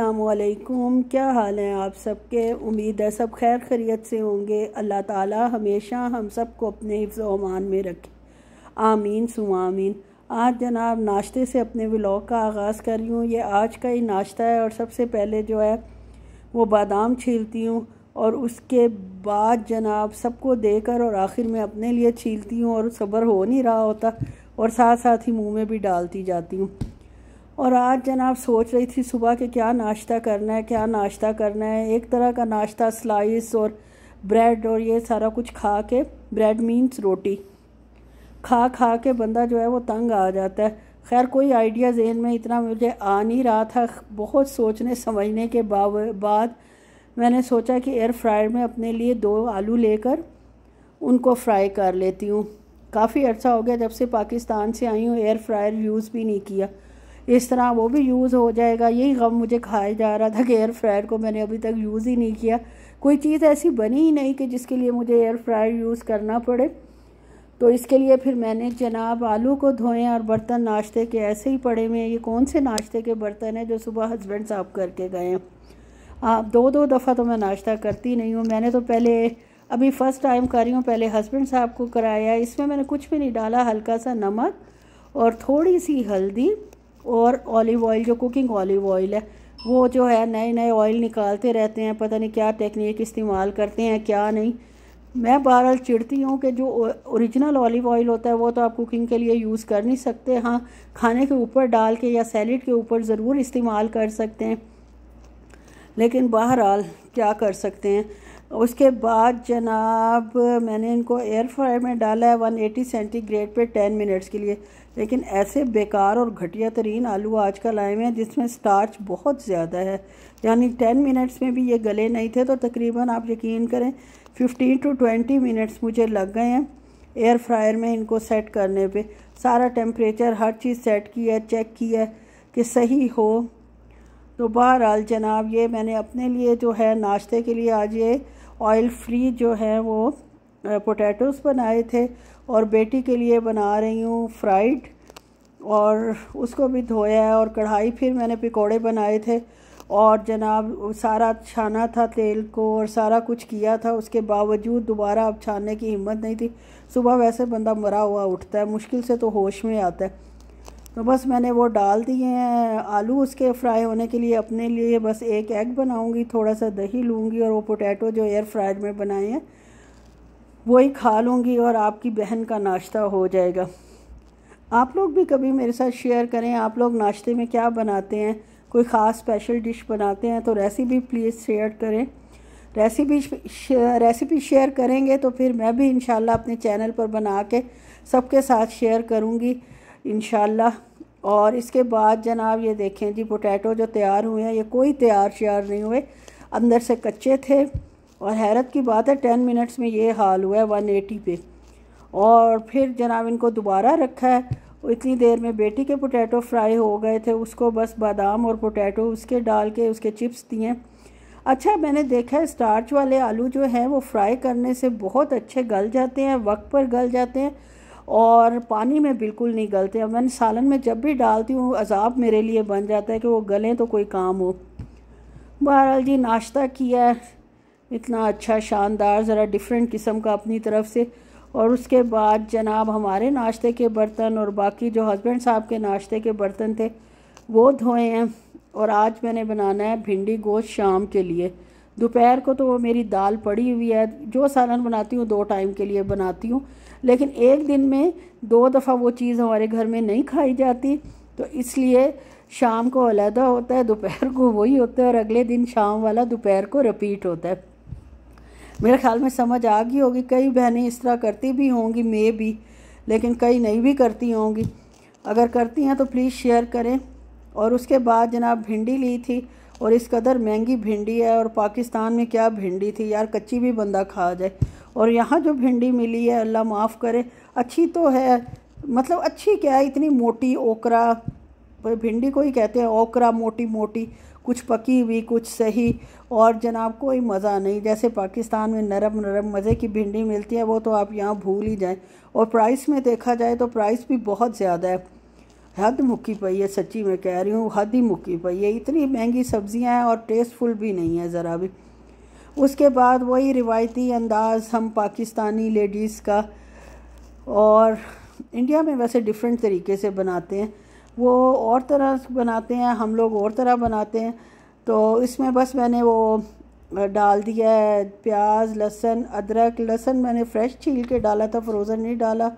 असलकुम क्या हाल हैं आप सबके उम्मीद है सब खैर खरीत से होंगे अल्लाह ताला हमेशा हम सब को अपने हिफ्ज़ अमान में रखे आमीन सुमीन आज जनाब नाश्ते से अपने व्लॉग का आगाज़ कर रही हूँ ये आज का ही नाश्ता है और सबसे पहले जो है वो बादाम छीलती हूँ और उसके बाद जनाब सबको देकर और आखिर में अपने लिए छीलती हूँ और सब्र हो नहीं रहा होता और साथ साथ ही मुँह में भी डालती जाती हूँ और आज जनाब सोच रही थी सुबह के क्या नाश्ता करना है क्या नाश्ता करना है एक तरह का नाश्ता स्लाइस और ब्रेड और ये सारा कुछ खा के ब्रेड मीन्स रोटी खा खा के बंदा जो है वो तंग आ जाता है खैर कोई आइडिया जहन में इतना मुझे आ नहीं रहा था बहुत सोचने समझने के बाद मैंने सोचा कि एयर फ्रायर में अपने लिए दो आलू लेकर उनको फ्राई कर लेती हूँ काफ़ी अर्सा हो गया जब से पाकिस्तान से आई हूँ एयर फ्रायर यूज़ भी नहीं किया इस तरह वो भी यूज़ हो जाएगा यही गम मुझे खाया जा रहा था कि एयर फ्रायर को मैंने अभी तक यूज़ ही नहीं किया कोई चीज़ ऐसी बनी ही नहीं कि जिसके लिए मुझे एयर फ्रायर यूज़ करना पड़े तो इसके लिए फिर मैंने जनाब आलू को धोएं और बर्तन नाश्ते के ऐसे ही पड़े हुए हैं ये कौन से नाश्ते के बर्तन हैं जो सुबह हस्बैंड साफ करके गए हैं आप दो दो दफ़ा तो मैं नाश्ता करती नहीं हूँ मैंने तो पहले अभी फ़र्स्ट टाइम कर रही हूँ पहले हस्बैंड साहब को कराया इसमें मैंने कुछ भी नहीं डाला हल्का सा नमक और थोड़ी सी हल्दी और ऑलिव ऑयल जो कुकिंग ऑलिव ऑयल है वो जो है नए नए ऑयल निकालते रहते हैं पता नहीं क्या टेक्निक इस्तेमाल करते हैं क्या नहीं मैं बहरहाल चिड़ती हूँ कि जो ओरिजिनल ऑलिव ऑयल होता है वो तो आप कुकिंग के लिए यूज़ कर नहीं सकते हाँ खाने के ऊपर डाल के या सैलड के ऊपर ज़रूर इस्तेमाल कर सकते हैं लेकिन बहरहाल क्या कर सकते हैं उसके बाद जनाब मैंने इनको एयर फ्रायर में डाला है 180 सेंटीग्रेड पर टेन मिनट्स के लिए लेकिन ऐसे बेकार और घटिया तरीन आलू आज कल आए हुए हैं जिसमें स्टार्च बहुत ज़्यादा है यानी टेन मिनट्स में भी ये गले नहीं थे तो तकरीबन आप यकीन करें फिफ्टीन टू ट्वेंटी मिनट्स मुझे लग गए हैं एयर फ्रायर में इनको सेट करने पे सारा टेम्परेचर हर चीज़ सेट किया चेक किया कि सही हो तो बहरहाल जनाब ये मैंने अपने लिए जो है नाश्ते के लिए आज ये ऑयल फ्री जो है वो पोटैटोस बनाए थे और बेटी के लिए बना रही हूँ फ्राइड और उसको भी धोया है और कढ़ाई फिर मैंने पकौड़े बनाए थे और जनाब सारा छाना था तेल को और सारा कुछ किया था उसके बावजूद दोबारा अब छानने की हिम्मत नहीं थी सुबह वैसे बंदा मरा हुआ उठता है मुश्किल से तो होश में आता है तो बस मैंने वो डाल दिए हैं आलू उसके फ्राई होने के लिए अपने लिए बस एक एग बनाऊंगी थोड़ा सा दही लूँगी और वो पोटैटो जो एयर फ्रायर में बनाए हैं वही खा लूँगी और आपकी बहन का नाश्ता हो जाएगा आप लोग भी कभी मेरे साथ शेयर करें आप लोग नाश्ते में क्या बनाते हैं कोई ख़ास स्पेशल डिश बनाते हैं तो रेसिपी प्लीज़ शेयर करें रेसिपी रेसिपी शेयर करेंगे तो फिर मैं भी इन अपने चैनल पर बना के सबके साथ शेयर करूँगी इन और इसके बाद जनाब ये देखें जी पोटैटो जो तैयार हुए हैं ये कोई तैयार श्यार नहीं हुए अंदर से कच्चे थे और हैरत की बात है टेन मिनट्स में ये हाल हुआ है वन एटी पे और फिर जनाब इनको दोबारा रखा है इतनी देर में बेटी के पोटैटो फ्राई हो गए थे उसको बस बादाम और पोटैटो उसके डाल के उसके चिप्स दिए अच्छा मैंने देखा है स्टार्च वाले आलू जो हैं वो फ्राई करने से बहुत अच्छे गल जाते हैं वक्त पर गल जाते हैं और पानी में बिल्कुल नहीं गलते अब मैंने सालन में जब भी डालती हूँ अजाब मेरे लिए बन जाता है कि वो गलें तो कोई काम हो बहरहाल जी नाश्ता किया इतना अच्छा शानदार ज़रा डिफरेंट किस्म का अपनी तरफ से और उसके बाद जनाब हमारे नाश्ते के बर्तन और बाकी जो हस्बैंड साहब के नाश्ते के बर्तन थे वो धोए हैं और आज मैंने बनाना है भिंडी गोश्त शाम के लिए दोपहर को तो वो मेरी दाल पड़ी हुई है जो सालन बनाती हूँ दो टाइम के लिए बनाती हूँ लेकिन एक दिन में दो दफ़ा वो चीज़ हमारे घर में नहीं खाई जाती तो इसलिए शाम को अलहदा होता है दोपहर को वही होता है और अगले दिन शाम वाला दोपहर को रिपीट होता है मेरे ख्याल में समझ आ गई होगी कई बहनें इस तरह करती भी होंगी मैं भी लेकिन कई नहीं भी करती होंगी अगर करती हैं तो प्लीज़ शेयर करें और उसके बाद जनाब भिंडी ली थी और इस कदर महंगी भिंडी है और पाकिस्तान में क्या भिंडी थी यार कच्ची भी बंदा खा जाए और यहाँ जो भिंडी मिली है अल्लाह माफ़ करे अच्छी तो है मतलब अच्छी क्या है इतनी मोटी ओकरा भिंडी को ही कहते हैं ओकरा मोटी मोटी कुछ पकी हुई कुछ सही और जनाब कोई मज़ा नहीं जैसे पाकिस्तान में नरम नरम मज़े की भिंडी मिलती है वो तो आप यहाँ भूल ही जाएं और प्राइस में देखा जाए तो प्राइस भी बहुत ज़्यादा है हद मुक्की पई है सच्ची मैं कह रही हूँ हद ही मुक्की पई है इतनी महंगी सब्ज़ियाँ हैं और टेस्टफुल भी नहीं है ज़रा भी उसके बाद वही रिवायती अंदाज हम पाकिस्तानी लेडीज़ का और इंडिया में वैसे डिफरेंट तरीके से बनाते हैं वो और तरह बनाते हैं हम लोग और तरह बनाते हैं तो इसमें बस मैंने वो डाल दिया है प्याज लहसन अदरक लहसन मैंने फ्रेश छील के डाला था फ्रोज़न नहीं डाला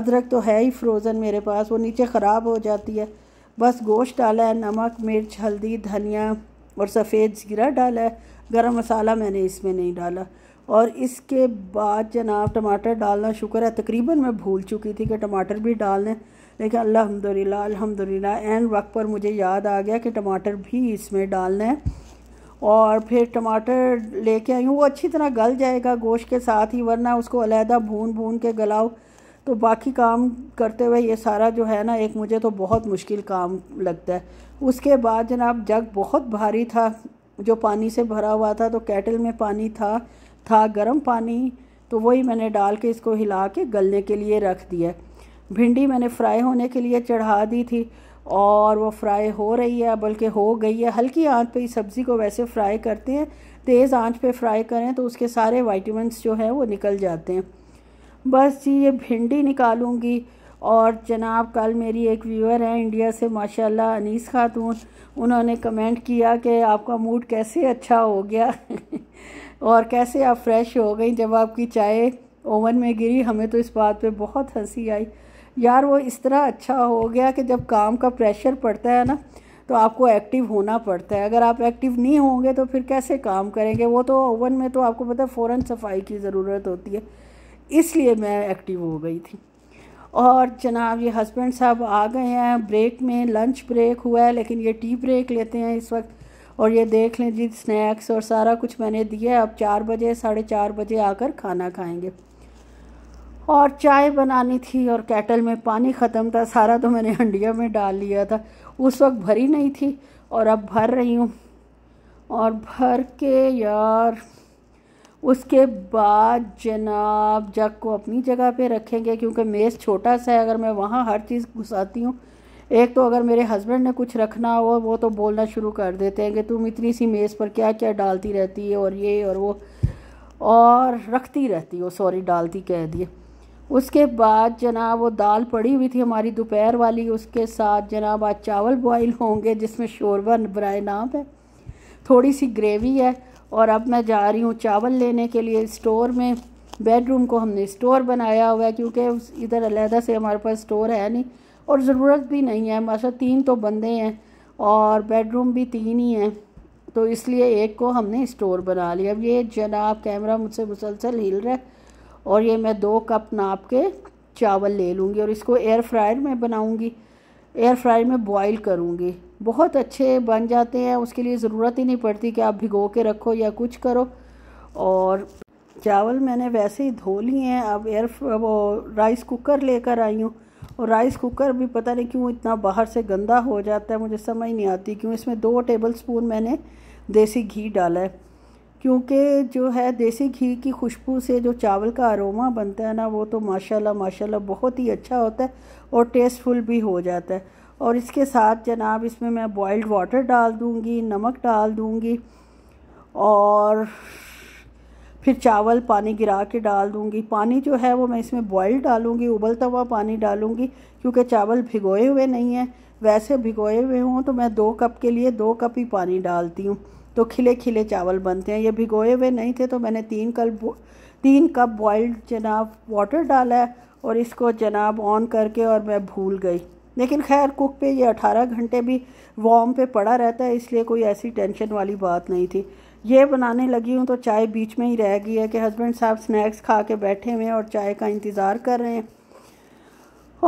अदरक तो है ही फ्रोज़न मेरे पास वो नीचे ख़राब हो जाती है बस गोश्त डाला है नमक मिर्च हल्दी धनिया और सफ़ेद ज़ीरा डाला है गरम मसाला मैंने इसमें नहीं डाला और इसके बाद जनाब टमाटर डालना शुक्र है तकरीबन मैं भूल चुकी थी कि टमाटर भी डालने लेकिन अल्हम्दुलिल्लाह अल्हम्दुलिल्लाह एन वक्त पर मुझे याद आ गया कि टमाटर भी इसमें डालना है और फिर टमाटर लेके आई हूँ वो अच्छी तरह गल जाएगा गोश्त के साथ ही वरना उसको अलहदा भून भून के गलाओ तो बाकी काम करते हुए ये सारा जो है ना एक मुझे तो बहुत मुश्किल काम लगता है उसके बाद जनाब जग बहुत भारी था जो पानी से भरा हुआ था तो कैटल में पानी था था गर्म पानी तो वही मैंने डाल के इसको हिला के गलने के लिए रख दिया भिंडी मैंने फ्राई होने के लिए चढ़ा दी थी और वो फ्राई हो रही है बल्कि हो गई है हल्की आंच पे ही सब्ज़ी को वैसे फ्राई करते हैं तेज़ आंच पे फ्राई करें तो उसके सारे वाइटमिनस जो हैं वो निकल जाते हैं बस जी ये भिंडी निकालूंगी और जनाब कल मेरी एक व्यूअर हैं इंडिया से माशाल्लाह अनीस खातून उन्होंने कमेंट किया कि आपका मूड कैसे अच्छा हो गया और कैसे आप फ्रेश हो गई जब आपकी चाय ओवन में गिरी हमें तो इस बात पर बहुत हंसी आई यार वो इस तरह अच्छा हो गया कि जब काम का प्रेशर पड़ता है ना तो आपको एक्टिव होना पड़ता है अगर आप एक्टिव नहीं होंगे तो फिर कैसे काम करेंगे वो तो ओवन में तो आपको पता है फ़ौर सफाई की ज़रूरत होती है इसलिए मैं एक्टिव हो गई थी और जनाब ये हस्बैंड साहब आ गए हैं ब्रेक में लंच ब्रेक हुआ है लेकिन ये टी ब्रेक लेते हैं इस वक्त और ये देख लें जी स्नैक्स और सारा कुछ मैंने दिया है अब चार बजे साढ़े चार बजे आकर खाना खाएंगे और चाय बनानी थी और कैटल में पानी ख़त्म था सारा तो मैंने हंडिया में डाल लिया था उस वक्त भरी नहीं थी और अब भर रही हूँ और भर के यार उसके बाद जनाब जग को अपनी जगह पे रखेंगे क्योंकि मेज़ छोटा सा है अगर मैं वहाँ हर चीज़ घुसाती हूँ एक तो अगर मेरे हस्बैंड ने कुछ रखना हो वो तो बोलना शुरू कर देते हैं कि तुम इतनी सी मेज़ पर क्या क्या डालती रहती है और ये और वो और रखती रहती हो सॉरी डालती कह दिए उसके बाद जनाब वो दाल पड़ी हुई थी हमारी दोपहर वाली उसके साथ जनाब आज चावल बॉईल होंगे जिसमें शोरबा बरए नाम है थोड़ी सी ग्रेवी है और अब मैं जा रही हूँ चावल लेने के लिए स्टोर में बेडरूम को हमने स्टोर बनाया हुआ है क्योंकि इधर अलहदा से हमारे पास स्टोर है नहीं और ज़रूरत भी नहीं है माशा तीन तो बंदे हैं और बेडरूम भी तीन ही हैं तो इसलिए एक को हमने स्टोर बना लिया अब ये जनाब कैमरा मुझसे मुसलसल हिल रहा है और ये मैं दो कप नाप के चावल ले लूँगी और इसको एयर फ्रायर में बनाऊँगी एयर फ्रायर में बॉईल करूँगी बहुत अच्छे बन जाते हैं उसके लिए ज़रूरत ही नहीं पड़ती कि आप भिगो के रखो या कुछ करो और चावल मैंने वैसे ही धो लिए हैं अब एयर वो राइस कुकर लेकर आई हूँ और राइस कुकर भी पता नहीं क्यों इतना बाहर से गंदा हो जाता है मुझे समझ नहीं आती क्यों इसमें दो टेबल स्पून मैंने देसी घी डाला है क्योंकि जो है देसी घी की खुशबू से जो चावल का अरोमा बनता है ना वो तो माशाल्लाह माशाल्लाह बहुत ही अच्छा होता है और टेस्टफुल भी हो जाता है और इसके साथ जनाब इसमें मैं बॉइल्ड वाटर डाल दूँगी नमक डाल दूँगी और फिर चावल पानी गिरा के डाल दूँगी पानी जो है वो मैं इसमें बॉयल डालूँगी उबलता हुआ पानी डालूँगी क्योंकि चावल भिगोए हुए नहीं हैं वैसे भिगोए हुए हों तो मैं दो कप के लिए दो कप ही पानी डालती हूँ तो खिले खिले चावल बनते हैं ये भिगोए हुए नहीं थे तो मैंने तीन कल तीन कप बॉइल्ड जनाब वाटर डाला और इसको जनाब ऑन करके और मैं भूल गई लेकिन खैर कुक पे ये 18 घंटे भी वॉम पे पड़ा रहता है इसलिए कोई ऐसी टेंशन वाली बात नहीं थी ये बनाने लगी हूँ तो चाय बीच में ही रह गई है कि हस्बैंड साहब स्नैक्स खा के बैठे हुए हैं और चाय का इंतज़ार कर रहे हैं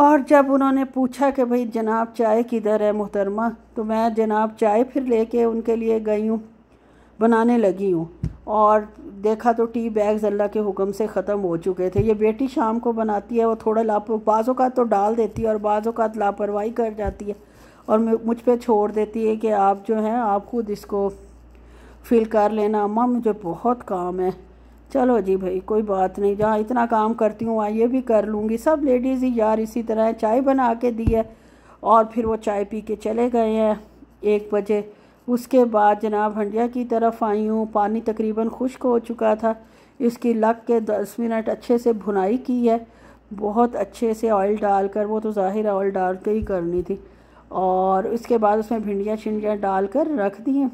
और जब उन्होंने पूछा कि भाई जनाब चाय किधर है मोहतरमा तो मैं जनाब चाय फिर लेके उनके लिए गई हूँ बनाने लगी हूँ और देखा तो टी बैग्स अल्लाह के हुक्म से ख़त्म हो चुके थे ये बेटी शाम को बनाती है वो थोड़ा लाप बाज़ों का तो डाल देती है और बाज़ों का लापरवाही कर जाती है और मुझ पर छोड़ देती है कि आप जो हैं आप खुद इसको फिल कर लेना अम्मा मुझे बहुत काम है चलो जी भाई कोई बात नहीं जहाँ इतना काम करती हूँ वहाँ ये भी कर लूँगी सब लेडीज़ ही यार इसी तरह चाय बना के दी है और फिर वो चाय पी के चले गए हैं एक बजे उसके बाद जनाब हंडिया की तरफ आई हूँ पानी तकरीबन खुश्क हो चुका था इसकी लग के दस मिनट अच्छे से भुनाई की है बहुत अच्छे से ऑयल डाल कर वो तो ज़ाहिर ऑयल डाल के ही करनी थी और इसके बाद उसमें भिंडियाँ छिंडियाँ डाल कर रख दिए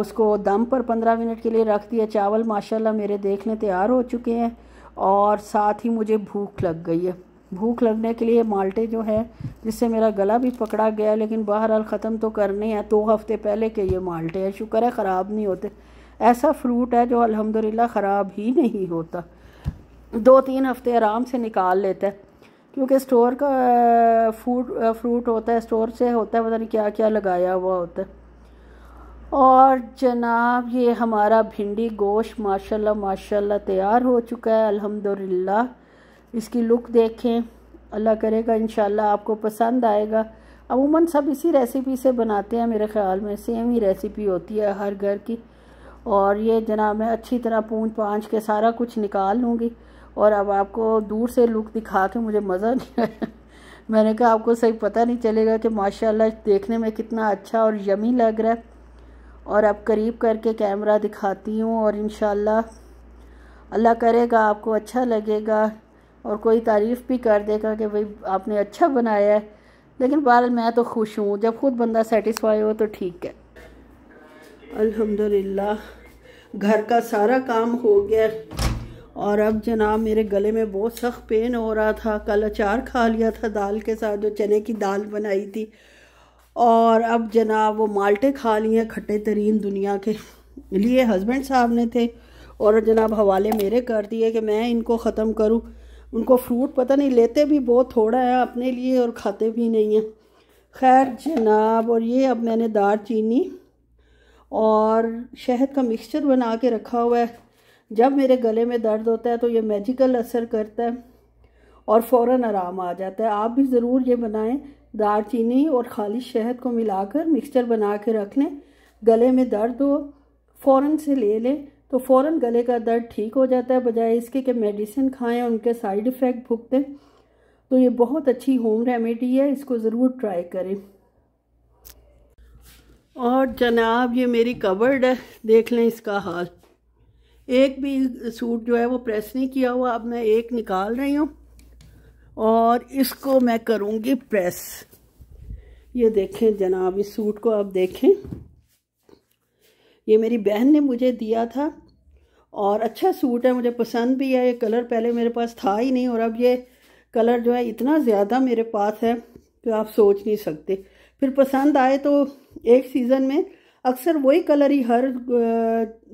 उसको दम पर पंद्रह मिनट के लिए रख दिया चावल माशाल्लाह मेरे देखने तैयार हो चुके हैं और साथ ही मुझे भूख लग गई है भूख लगने के लिए माल्टे जो है जिससे मेरा गला भी पकड़ा गया लेकिन बहरहाल ख़त्म तो करने हैं दो हफ्ते पहले के ये माल्टे हैं शुक्र है ख़राब नहीं होते ऐसा फ्रूट है जो अल्हम्दुलिल्लाह ख़राब ही नहीं होता दो तीन हफ्ते आराम से निकाल लेता है क्योंकि स्टोर का फूड फ्रूट होता है स्टोर से होता है पता नहीं क्या क्या लगाया हुआ होता है और जनाब ये हमारा भिंडी गोश्त माशाल्लाह माशाल्लाह तैयार हो चुका है अल्हम्दुलिल्लाह इसकी लुक देखें अल्लाह करेगा इन आपको पसंद आएगा अमूमन सब इसी रेसिपी से बनाते हैं मेरे ख्याल में सेम ही रेसिपी होती है हर घर की और ये जना मैं अच्छी तरह पूंछ पाँच के सारा कुछ निकाल लूँगी और अब आपको दूर से लुक दिखा के मुझे मज़ा नहीं आया मैंने कहा आपको सही पता नहीं चलेगा कि माशाल्लाह देखने में कितना अच्छा और यमी लग रहा है और अब करीब करके कैमरा दिखाती हूँ और इन अल्लाह करेगा आपको अच्छा लगेगा और कोई तारीफ़ भी कर देगा कि भाई आपने अच्छा बनाया है लेकिन बहर मैं तो खुश हूँ जब खुद बंदा सेटिस्फाई हो तो ठीक है अल्हम्दुलिल्लाह घर का सारा काम हो गया और अब जनाब मेरे गले में बहुत सख्त पेन हो रहा था कल अचार खा लिया था दाल के साथ जो चने की दाल बनाई थी और अब जनाब वो माल्टे खा लिए खट्टे तरीन दुनिया के लिए हस्बैंड साहब ने थे और जनाब हवाले मेरे कर दिए कि मैं इनको ख़त्म करूँ उनको फ्रूट पता नहीं लेते भी बहुत थोड़ा है अपने लिए और खाते भी नहीं हैं खैर जनाब और ये अब मैंने दार चीनी और शहद का मिक्सचर बना के रखा हुआ है जब मेरे गले में दर्द होता है तो ये मैजिकल असर करता है और फ़ौर आराम आ जाता है आप भी ज़रूर ये बनाएं दार चीनी और खाली शहद को मिलाकर मिक्सचर बना के रख लें गले में दर्द हो फ़ौर से ले लें तो फ़ौर गले का दर्द ठीक हो जाता है बजाय इसके कि मेडिसिन खाएं और उनके साइड इफ़ेक्ट भुगतें तो ये बहुत अच्छी होम रेमेडी है इसको ज़रूर ट्राई करें और जनाब ये मेरी कवर्ड है देख लें इसका हाल एक भी सूट जो है वो प्रेस नहीं किया हुआ अब मैं एक निकाल रही हूँ और इसको मैं करूँगी प्रेस ये देखें जनाब इस सूट को आप देखें ये मेरी बहन ने मुझे दिया था और अच्छा सूट है मुझे पसंद भी है ये कलर पहले मेरे पास था ही नहीं और अब ये कलर जो है इतना ज़्यादा मेरे पास है कि आप सोच नहीं सकते फिर पसंद आए तो एक सीज़न में अक्सर वही कलर ही हर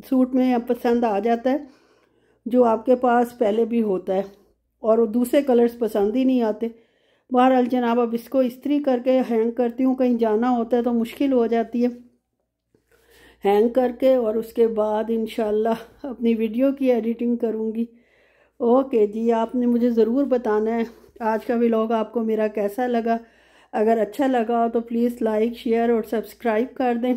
सूट में पसंद आ जाता है जो आपके पास पहले भी होता है और दूसरे कलर्स पसंद ही नहीं आते बहरहाल जनाब अब इसको इस्त्री करके हैंग करती हूँ कहीं जाना होता है तो मुश्किल हो जाती है हैंग करके और उसके बाद इन अपनी वीडियो की एडिटिंग करूँगी ओके जी आपने मुझे ज़रूर बताना है आज का व्लॉग आपको मेरा कैसा लगा अगर अच्छा लगा तो प्लीज़ लाइक शेयर और सब्सक्राइब कर दें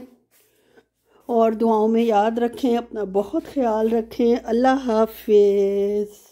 और दुआओं में याद रखें अपना बहुत ख्याल रखें अल्लाह हाफिज़